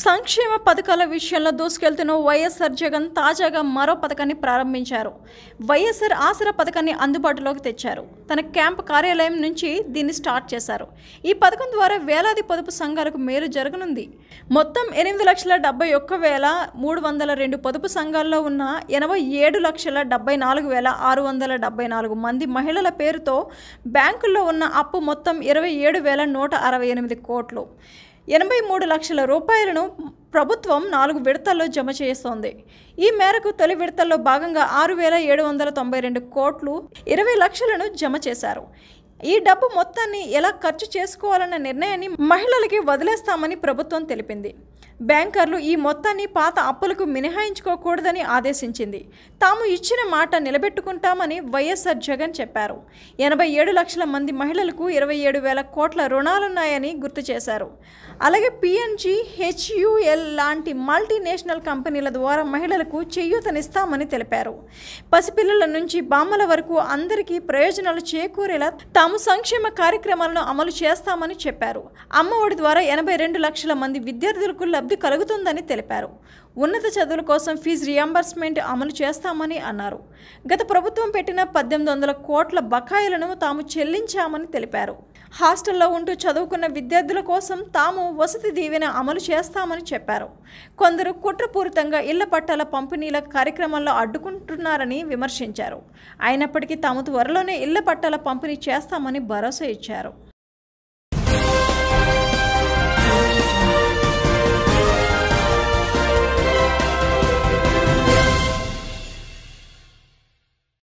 సంక్షేమ పథకాల విషయంలో దూసుకెళ్తున్న వైఎస్ఆర్ జగన్ తాజాగా మరో పథకాన్ని ప్రారంభించారు వైఎస్ఆర్ ఆసరా పథకాన్ని అందుబాటులోకి తెచ్చారు తన క్యాంప్ కార్యాలయం నుంచి దీన్ని స్టార్ట్ చేశారు ఈ పథకం ద్వారా వేలాది పొదుపు సంఘాలకు మేలు జరగనుంది మొత్తం ఎనిమిది లక్షల డెబ్బై ఒక్క వేల మూడు వందల రెండు పొదుపు సంఘాల్లో ఉన్న ఎనభై ఏడు లక్షల డెబ్బై నాలుగు వేల ఆరు వందల డెబ్బై నాలుగు మంది మహిళల పేరుతో బ్యాంకుల్లో ఉన్న అప్పు మొత్తం ఇరవై ఏడు వేల నూట అరవై ఎనిమిది కోట్లు ఎనభై మూడు లక్షల రూపాయలను ప్రభుత్వం నాలుగు విడతల్లో జమ చేస్తోంది ఈ మేరకు తొలి విడతల్లో భాగంగా ఆరు వేల ఏడు వందల తొంభై రెండు కోట్లు ఇరవై లక్షలను జమ చేశారు ఈ డబ్బు మొత్తాన్ని ఎలా ఖర్చు చేసుకోవాలన్న నిర్ణయాన్ని మహిళలకి వదిలేస్తామని ప్రభుత్వం తెలిపింది బ్యాంకర్లు ఈ మొత్తాన్ని పాత అప్పులకు మినహాయించుకోకూడదని ఆదేశించింది తాము ఇచ్చిన మాట నిలబెట్టుకుంటామని వైఎస్ఆర్ జగన్ చెప్పారు ఎనభై ఏడు లక్షల మంది మహిళలకు ఇరవై ఏడు వేల కోట్ల రుణాలున్నాయని గుర్తు చేశారు అలాగే పిఎన్జీ హెచ్యుఎల్ లాంటి మల్టీనేషనల్ కంపెనీల ద్వారా మహిళలకు చేయూతనిస్తామని తెలిపారు పసిపిల్లల నుంచి బామ్మల వరకు అందరికీ ప్రయోజనాలు చేకూరేలా తాము సంక్షేమ కార్యక్రమాలను అమలు చేస్తామని చెప్పారు అమ్మఒడి ద్వారా ఎనభై రెండు లక్షల మంది విద్యార్థులకు లబ్ధి వృద్ధి కలుగుతుందని తెలిపారు ఉన్నత చదువుల కోసం ఫీజు రియంబర్స్మెంట్ అమలు చేస్తామని అన్నారు గత ప్రభుత్వం పెట్టిన పద్దెనిమిది వందల కోట్ల బకాయిలను తాము చెల్లించామని తెలిపారు హాస్టల్లో ఉంటూ చదువుకున్న విద్యార్థుల కోసం తాము వసతి దీవెన అమలు చేస్తామని చెప్పారు కొందరు కుట్రపూరితంగా ఇళ్ల పట్టాల పంపిణీల కార్యక్రమంలో అడ్డుకుంటున్నారని విమర్శించారు అయినప్పటికీ తాము త్వరలోనే ఇళ్ల పట్టాల పంపిణీ చేస్తామని భరోసా ఇచ్చారు